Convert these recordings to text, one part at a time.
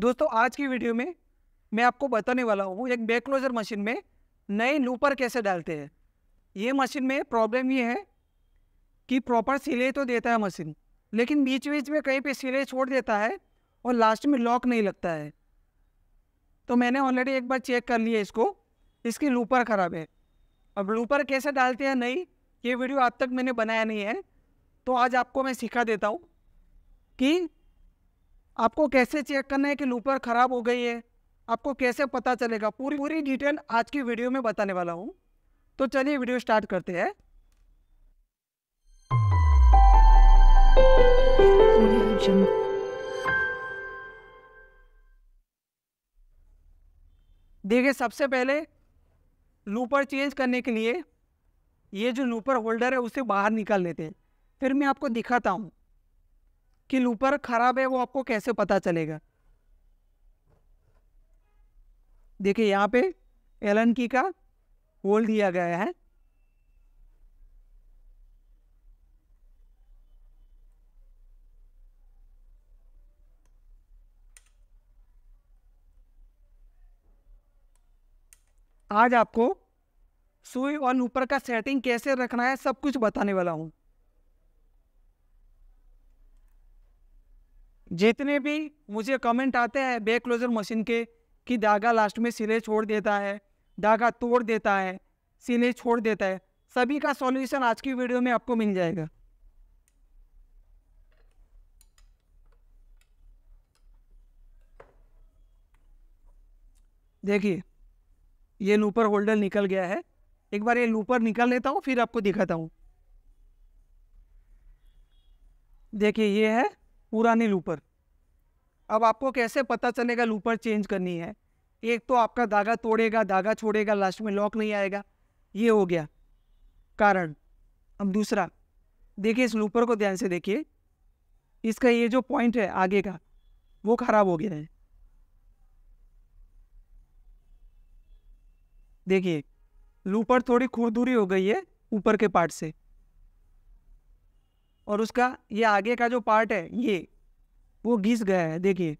दोस्तों आज की वीडियो में मैं आपको बताने वाला हूँ एक बैकलोजर मशीन में नए लूपर कैसे डालते हैं ये मशीन में प्रॉब्लम ये है कि प्रॉपर सिले तो देता है मशीन लेकिन बीच बीच में कहीं पे सिले छोड़ देता है और लास्ट में लॉक नहीं लगता है तो मैंने ऑलरेडी एक बार चेक कर लिया इसको इसकी लूपर ख़राब है अब लूपर कैसे डालते हैं नहीं ये वीडियो आज तक मैंने बनाया नहीं है तो आज आपको मैं सिखा देता हूँ कि आपको कैसे चेक करना है कि लूपर ख़राब हो गई है आपको कैसे पता चलेगा पूरी पूरी डिटेल आज की वीडियो में बताने वाला हूँ तो चलिए वीडियो स्टार्ट करते हैं देखिए सबसे पहले लूपर चेंज करने के लिए ये जो लूपर होल्डर है उसे बाहर निकाल लेते हैं फिर मैं आपको दिखाता हूँ कि लूपर खराब है वो आपको कैसे पता चलेगा देखिए यहाँ पे एलन की का होल दिया गया है आज आपको सुई और ऊपर का सेटिंग कैसे रखना है सब कुछ बताने वाला हूँ जितने भी मुझे कमेंट आते हैं बैक क्लोजर मशीन के कि धागा लास्ट में सिले छोड़ देता है धागा तोड़ देता है सिले छोड़ देता है सभी का सॉल्यूशन आज की वीडियो में आपको मिल जाएगा देखिए ये लूपर होल्डर निकल गया है एक बार ये लूपर निकाल लेता हूँ फिर आपको दिखाता हूँ देखिए ये है पुरानी लूपर अब आपको कैसे पता चलेगा लूपर चेंज करनी है एक तो आपका धागा तोड़ेगा धागा छोड़ेगा लास्ट में लॉक नहीं आएगा ये हो गया कारण अब दूसरा देखिए इस लूपर को ध्यान से देखिए इसका ये जो पॉइंट है आगे का वो खराब हो गया है देखिए लूपर थोड़ी खुरदुरी हो गई है ऊपर के पार्ट से और उसका ये आगे का जो पार्ट है ये वो घिस गया है देखिए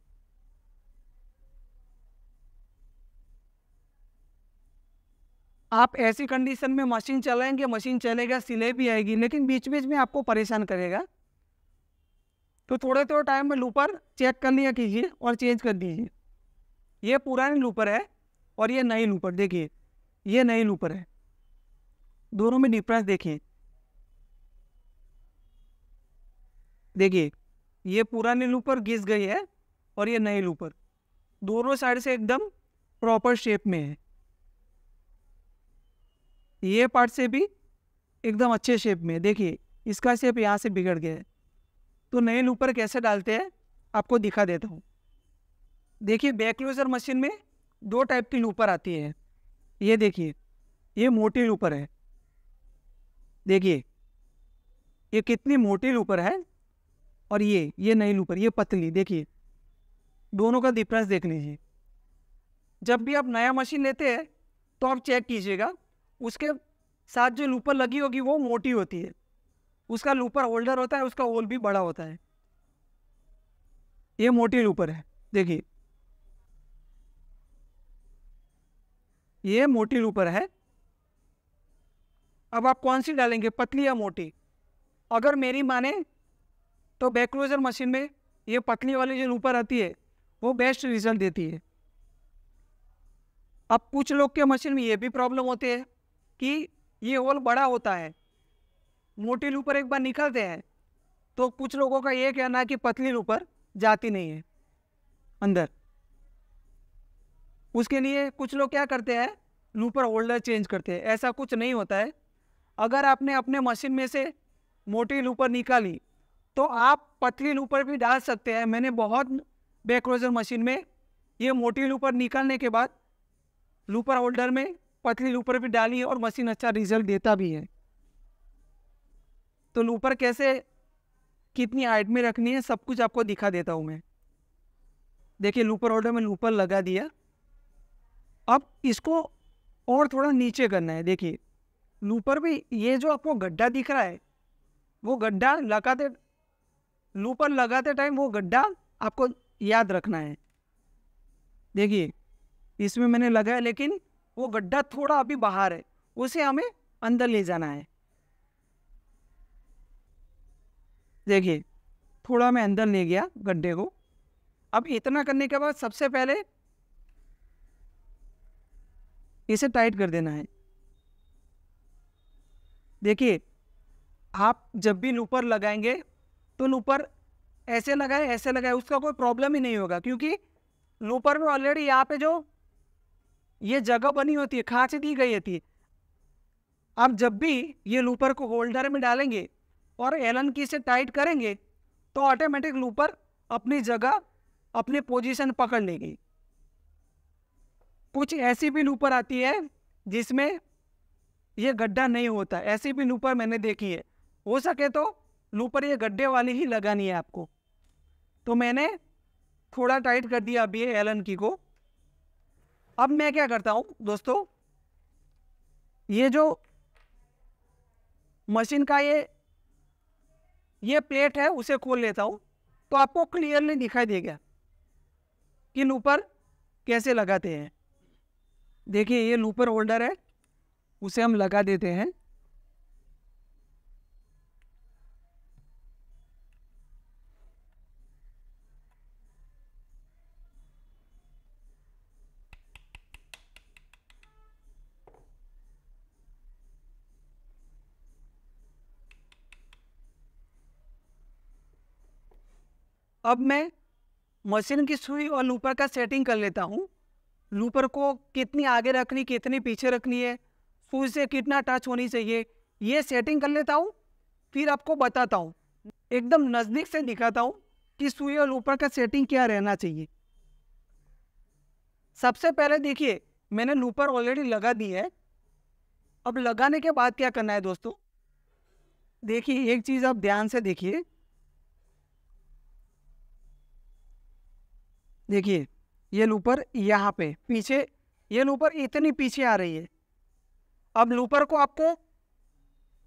आप ऐसी कंडीशन में मशीन चलाएंगे मशीन चलेगा सिलाई भी आएगी लेकिन बीच बीच में आपको परेशान करेगा तो थोड़े थोड़े तो टाइम में लूपर चेक कर लिया कीजिए और चेंज कर दीजिए ये पुरानी लूपर है और ये नई लूपर देखिए ये नई लूपर है दोनों में डिफरेंस देखिए देखिए ये पुराने लूपर घिस गई है और ये नए लूपर दोनों साइड से एकदम प्रॉपर शेप में है ये पार्ट से भी एकदम अच्छे शेप में देखिए इसका शेप यहाँ से बिगड़ गया है तो नए लूपर कैसे डालते हैं आपको दिखा देता हूँ देखिए बैकलूजर मशीन में दो टाइप की लूपर आती है ये देखिए ये मोटी लूपर है देखिए ये कितनी मोटी लूपर है और ये ये नई लूपर ये पतली देखिए दोनों का डिफरेंस देख लीजिए जब भी आप नया मशीन लेते हैं तो आप चेक कीजिएगा उसके साथ जो लूपर लगी होगी वो मोटी होती है उसका लूपर होल्डर होता है उसका होल भी बड़ा होता है ये मोटी लूपर है देखिए ये मोटी लूपर है अब आप कौन सी डालेंगे पतली या मोटी अगर मेरी माने तो बैक्लोजर मशीन में ये पतली वाली जो लूपर आती है वो बेस्ट रिजल्ट देती है अब कुछ लोग के मशीन में ये भी प्रॉब्लम होती है कि ये होल बड़ा होता है मोटी लूपर एक बार निकलते हैं तो कुछ लोगों का ये कहना है कि पतली लूपर जाती नहीं है अंदर उसके लिए कुछ लोग क्या करते हैं लूपर होल्डर चेंज करते हैं ऐसा कुछ नहीं होता है अगर आपने अपने मशीन में से मोटी लूपर निकाली तो आप पतली लूपर भी डाल सकते हैं मैंने बहुत बैक्रोजर मशीन में ये मोटी लूपर निकालने के बाद लूपर होल्डर में पतली लूपर भी डाली और मशीन अच्छा रिजल्ट देता भी है तो लूपर कैसे कितनी हाइट में रखनी है सब कुछ आपको दिखा देता हूँ मैं देखिए लूपर होल्डर में लूपर लगा दिया अब इसको और थोड़ा नीचे करना है देखिए लूपर भी ये जो आपको गड्ढा दिख रहा है वो गड्ढा लगाते लूपर लगाते टाइम वो गड्ढा आपको याद रखना है देखिए इसमें मैंने लगाया लेकिन वो गड्ढा थोड़ा अभी बाहर है उसे हमें अंदर ले जाना है देखिए थोड़ा मैं अंदर ले गया गड्ढे को अब इतना करने के बाद सबसे पहले इसे टाइट कर देना है देखिए आप जब भी लूपर लगाएंगे तो लूपर ऐसे लगाए ऐसे लगाए उसका कोई प्रॉब्लम ही नहीं होगा क्योंकि लूपर में ऑलरेडी यहाँ पे जो ये जगह बनी होती है खाँच दी गई होती है आप जब भी ये लूपर को होल्डर में डालेंगे और एलन की से टाइट करेंगे तो ऑटोमेटिक लूपर अपनी जगह अपने पोजीशन पकड़ लेगी कुछ ऐसी भी लूपर आती है जिसमें ये गड्ढा नहीं होता ऐसी भी लूपर मैंने देखी है हो सके तो लूपर ये गड्ढे वाली ही लगानी है आपको तो मैंने थोड़ा टाइट कर दिया अभी एलन की को अब मैं क्या करता हूँ दोस्तों ये जो मशीन का ये ये प्लेट है उसे खोल लेता हूँ तो आपको क्लियरली दिखाई देगा कि लूपर कैसे लगाते हैं देखिए ये लूपर होल्डर है उसे हम लगा देते हैं अब मैं मशीन की सुई और लूपर का सेटिंग कर लेता हूँ लूपर को कितनी आगे रखनी कितनी पीछे रखनी है सुई से कितना टच होनी चाहिए ये सेटिंग कर लेता हूँ फिर आपको बताता हूँ एकदम नज़दीक से दिखाता हूँ कि सुई और लूपर का सेटिंग क्या रहना चाहिए सबसे पहले देखिए मैंने लूपर ऑलरेडी लगा दी है अब लगाने के बाद क्या करना है दोस्तों देखिए एक चीज़ आप ध्यान से देखिए देखिए ये लूपर यहाँ पे पीछे ये लूपर इतनी पीछे आ रही है अब लूपर को आपको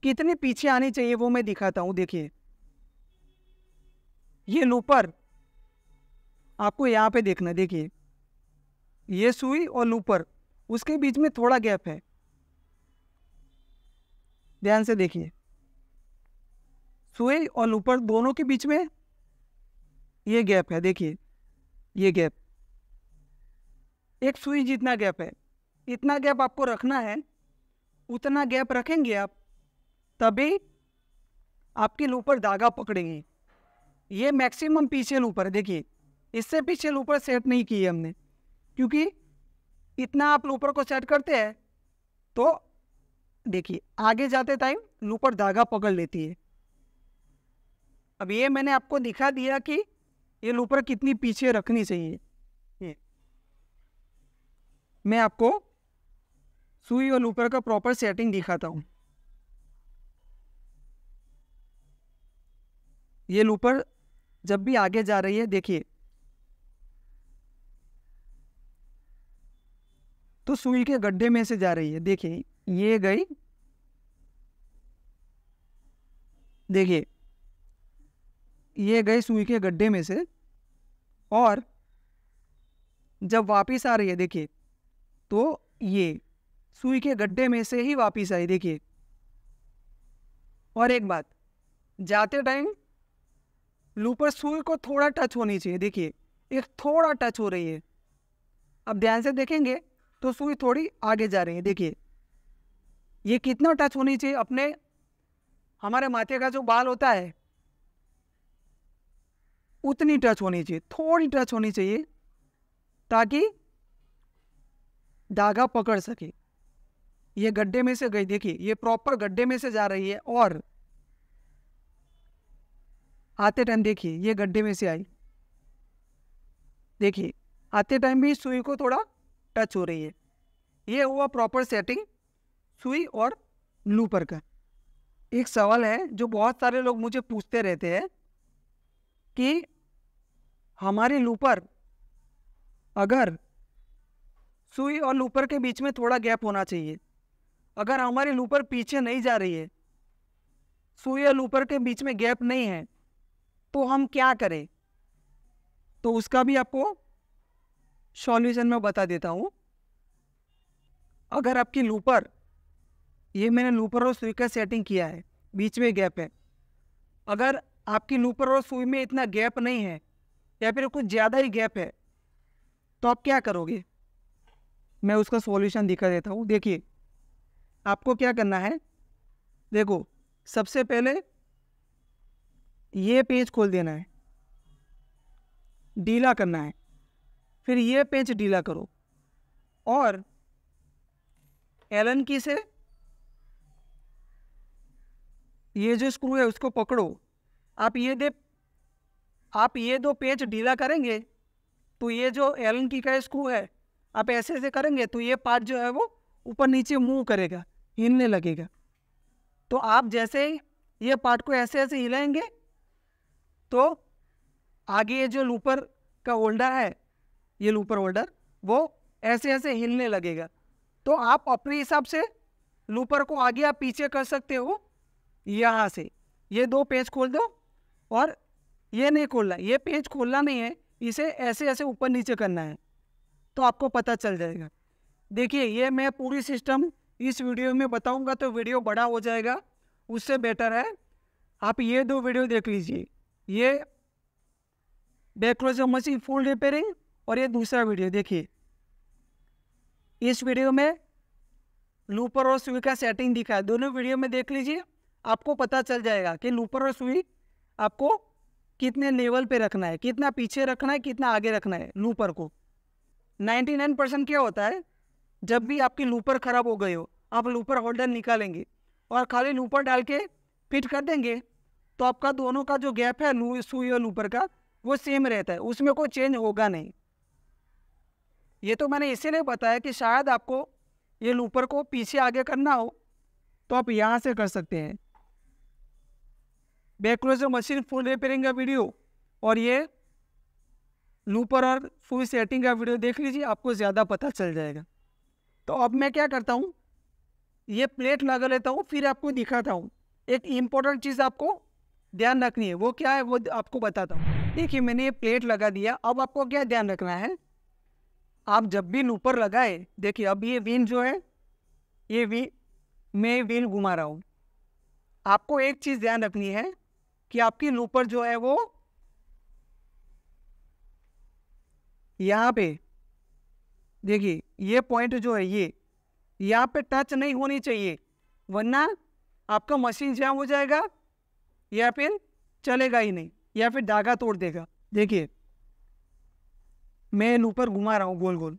कितनी पीछे आनी चाहिए वो मैं दिखाता हूँ देखिए ये लूपर आपको यहाँ पे देखना देखिए ये सुई और लूपर उसके बीच में थोड़ा गैप है ध्यान से देखिए सुई और लूपर दोनों के बीच में ये गैप है देखिए ये गैप एक सुई जितना गैप है इतना गैप आपको रखना है उतना गैप रखेंगे आप तभी आपके लूपर धागा पकड़ेंगे ये मैक्सिमम पीछे लूपर देखिए इससे पीछे लूपर सेट नहीं किए हमने क्योंकि इतना आप लूपर को सेट करते हैं तो देखिए आगे जाते टाइम लूपर धागा पकड़ लेती है अब ये मैंने आपको दिखा दिया कि ये लूपर कितनी पीछे रखनी चाहिए मैं आपको सुई और लूपर का प्रॉपर सेटिंग दिखाता हूँ ये लूपर जब भी आगे जा रही है देखिए तो सुई के गड्ढे में से जा रही है देखिए ये गई देखिए ये गए सुई के गड्ढे में से और जब वापस आ रही है देखिए तो ये सुई के गड्ढे में से ही वापस आई देखिए और एक बात जाते टाइम लूपर सुई को थोड़ा टच होनी चाहिए देखिए एक थोड़ा टच हो रही है अब ध्यान से देखेंगे तो सुई थोड़ी आगे जा रही है देखिए ये कितना टच होनी चाहिए अपने हमारे माथे का जो बाल होता है उतनी टच होनी चाहिए थोड़ी टच होनी चाहिए ताकि धागा पकड़ सके ये गड्ढे में से गई देखिए ये प्रॉपर गड्ढे में से जा रही है और आते टाइम देखिए ये गड्ढे में से आई देखिए आते टाइम भी सुई को थोड़ा टच हो रही है ये हुआ प्रॉपर सेटिंग सुई और लूपर का एक सवाल है जो बहुत सारे लोग मुझे पूछते रहते हैं कि हमारे लूपर अगर सुई और लूपर के बीच में थोड़ा गैप होना चाहिए अगर हमारी लूपर पीछे नहीं जा रही है सुई और लूपर के बीच में गैप नहीं है तो हम क्या करें तो उसका भी आपको सॉल्यूशन में बता देता हूँ अगर आपकी लूपर ये मैंने लूपर और सुई का सेटिंग किया है बीच में गैप है अगर आपकी लूपर और सुई में इतना गैप नहीं है या फिर कुछ ज़्यादा ही गैप है तो आप क्या करोगे मैं उसका सॉल्यूशन दिखा देता हूँ देखिए आपको क्या करना है देखो सबसे पहले ये पेज खोल देना है डीला करना है फिर ये पेज डीला करो और एलन की से ये जो स्क्रू है उसको पकड़ो आप ये दे आप ये दो पेज ढीला करेंगे तो ये जो एलन की का स्क्रू है आप ऐसे ऐसे करेंगे तो ये पार्ट जो है वो ऊपर नीचे मूव करेगा हिलने लगेगा तो आप जैसे ही ये पार्ट को ऐसे ऐसे हिलाएंगे तो आगे ये जो लूपर का होल्डर है ये लूपर होल्डर वो ऐसे ऐसे हिलने लगेगा तो आप अपने हिसाब से लूपर को आगे या पीछे कर सकते हो यहाँ से ये दो पेज खोल दो और ये नहीं खोलना ये पेज खोलना नहीं है इसे ऐसे ऐसे ऊपर नीचे करना है तो आपको पता चल जाएगा देखिए ये मैं पूरी सिस्टम इस वीडियो में बताऊंगा तो वीडियो बड़ा हो जाएगा उससे बेटर है आप ये दो वीडियो देख लीजिए ये बैकलोज मशीन फुल रिपेयरिंग और ये दूसरा वीडियो देखिए इस वीडियो में लूपर और सुई का सेटिंग दिखा है दोनों वीडियो में देख लीजिए आपको पता चल जाएगा कि लूपर और सुई आपको कितने लेवल पे रखना है कितना पीछे रखना है कितना आगे रखना है लूपर को 99 परसेंट क्या होता है जब भी आपकी लूपर ख़राब हो गए हो आप लूपर होल्डर निकालेंगे और खाली लूपर डाल के फिट कर देंगे तो आपका दोनों का जो गैप है लू सुई और लूपर का वो सेम रहता है उसमें कोई चेंज होगा नहीं ये तो मैंने इसीलिए बताया कि शायद आपको ये लूपर को पीछे आगे करना हो तो आप यहाँ से कर सकते हैं बैक्लोजर मशीन फुल रिपेयरिंग का वीडियो और ये लूपर और फुल सेटिंग का वीडियो देख लीजिए आपको ज़्यादा पता चल जाएगा तो अब मैं क्या करता हूँ ये प्लेट लगा लेता हूँ फिर आपको दिखाता हूँ एक इम्पोर्टेंट चीज़ आपको ध्यान रखनी है वो क्या है वो आपको बताता हूँ देखिए मैंने ये प्लेट लगा दिया अब आपको क्या ध्यान रखना है आप जब भी लूपर लगाए देखिए अब ये विन जो है ये विन मैं विन घुमा रहा हूँ आपको एक चीज़ ध्यान रखनी है कि आपकी लूपर जो है वो यहाँ पे देखिए ये पॉइंट जो है ये यहाँ पे टच नहीं होनी चाहिए वरना आपका मशीन जाम हो जाएगा या फिर चलेगा ही नहीं या फिर धागा तोड़ देगा देखिए मैं लूपर घुमा रहा हूँ गोल गोल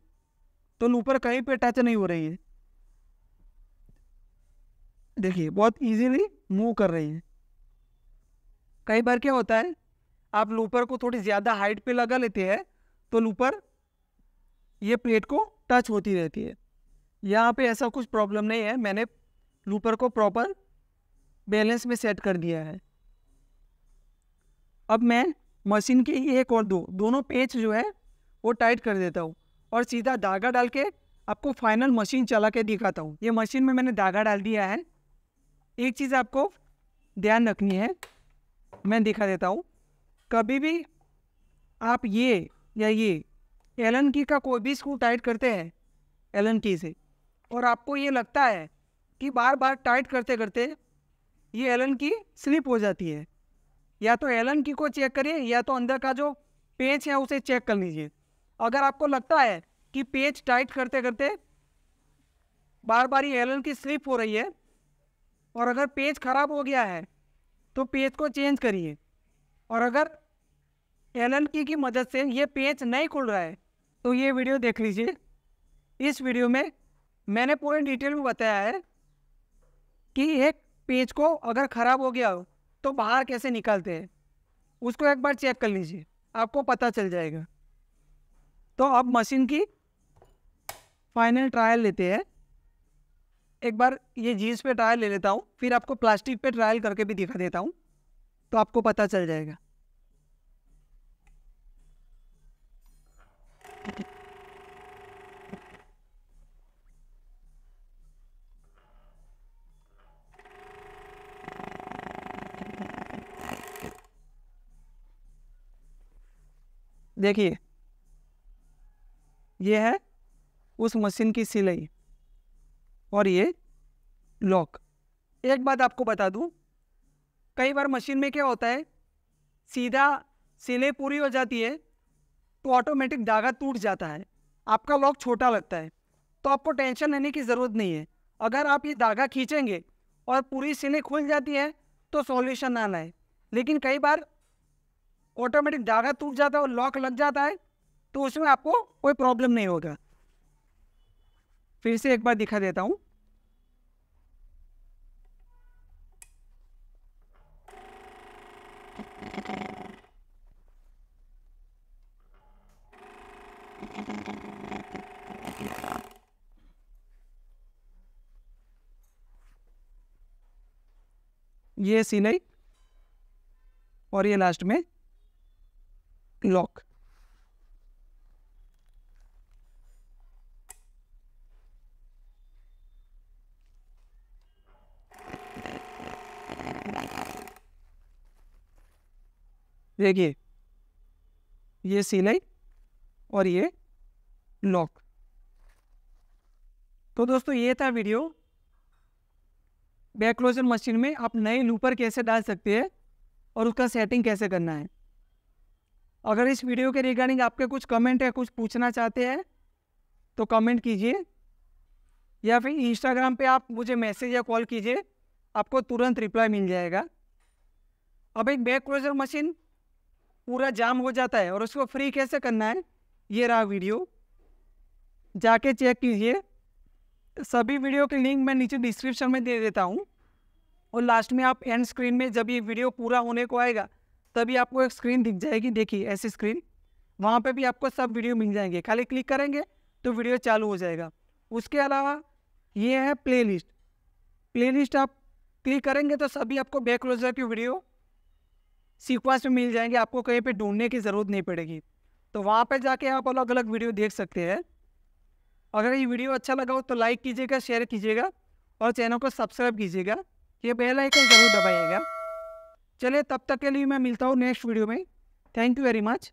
तो लूपर कहीं पे टच नहीं हो रही है देखिए बहुत इजीली मूव कर रही है कई बार क्या होता है आप लूपर को थोड़ी ज़्यादा हाइट पे लगा लेते हैं तो लूपर ये प्लेट को टच होती रहती है यहाँ पे ऐसा कुछ प्रॉब्लम नहीं है मैंने लूपर को प्रॉपर बैलेंस में सेट कर दिया है अब मैं मशीन के एक और दो दोनों पेच जो है वो टाइट कर देता हूँ और सीधा धागा डाल के आपको फाइनल मशीन चला के दिखाता हूँ ये मशीन में मैंने धागा डाल दिया है एक चीज़ आपको ध्यान रखनी है मैं दिखा देता हूँ कभी भी आप ये या ये एलन की का कोई भी स्क्रू टाइट करते हैं एलन की से और आपको ये लगता है कि बार बार टाइट करते करते ये एलन की स्लिप हो जाती है या तो एलन की को चेक करिए या तो अंदर का जो पेज है उसे चेक कर लीजिए अगर आपको लगता है कि पेज टाइट करते करते बार बार ये एलन की स्लिप हो रही है और अगर पेज ख़राब हो गया है तो पेज को चेंज करिए और अगर एलन की की मदद से ये पेज नहीं खुल रहा है तो ये वीडियो देख लीजिए इस वीडियो में मैंने पूरे डिटेल में बताया है कि एक पेज को अगर ख़राब हो गया हो तो बाहर कैसे निकालते हैं उसको एक बार चेक कर लीजिए आपको पता चल जाएगा तो अब मशीन की फाइनल ट्रायल लेते हैं एक बार ये जीन्स पे ट्रायल ले लेता हूँ फिर आपको प्लास्टिक पे ट्रायल करके भी दिखा देता हूँ तो आपको पता चल जाएगा देखिए ये है उस मशीन की सिलाई और ये लॉक एक बात आपको बता दूं कई बार मशीन में क्या होता है सीधा सिले पूरी हो जाती है तो ऑटोमेटिक धागा टूट जाता है आपका लॉक छोटा लगता है तो आपको टेंशन लेने की ज़रूरत नहीं है अगर आप ये धागा खींचेंगे और पूरी सिले खुल जाती है तो सॉल्यूशन आना है लेकिन कई बार ऑटोमेटिक धागा टूट जाता है और लॉक लग जाता है तो उसमें आपको कोई प्रॉब्लम नहीं होगा फिर से एक बार दिखा देता हूँ ये सिलाई और ये लास्ट में लॉक देखिए ये सिलाई और ये लॉक तो दोस्तों ये था वीडियो बैकलोजर मशीन में आप नए लूपर कैसे डाल सकते हैं और उसका सेटिंग कैसे करना है अगर इस वीडियो के रिगार्डिंग आपके कुछ कमेंट है कुछ पूछना चाहते हैं तो कमेंट कीजिए या फिर इंस्टाग्राम पे आप मुझे मैसेज या कॉल कीजिए आपको तुरंत रिप्लाई मिल जाएगा अब एक बैक क्लोजर मशीन पूरा जाम हो जाता है और उसको फ्री कैसे करना है ये रहा वीडियो जाके चेक कीजिए सभी वीडियो के लिंक मैं नीचे डिस्क्रिप्शन में दे देता हूँ और लास्ट में आप एंड स्क्रीन में जब ये वीडियो पूरा होने को आएगा तभी आपको एक स्क्रीन दिख जाएगी देखिए ऐसी स्क्रीन वहाँ पे भी आपको सब वीडियो मिल जाएंगे खाली क्लिक करेंगे तो वीडियो चालू हो जाएगा उसके अलावा ये है प्लेलिस्ट प्लेलिस्ट आप क्लिक करेंगे तो सभी आपको बैक रोजर की वीडियो सीक्वेंस में मिल जाएंगे आपको कहीं पे ढूंढने की ज़रूरत नहीं पड़ेगी तो वहाँ पे जाके आप अलग अलग वीडियो देख सकते हैं अगर ये वीडियो अच्छा लगा हो तो लाइक कीजिएगा शेयर कीजिएगा और चैनल को सब्सक्राइब कीजिएगा ये बेल आइकन जरूर दबाइएगा चलिए तब तक के लिए मैं मिलता हूँ नेक्स्ट वीडियो में थैंक यू वेरी मच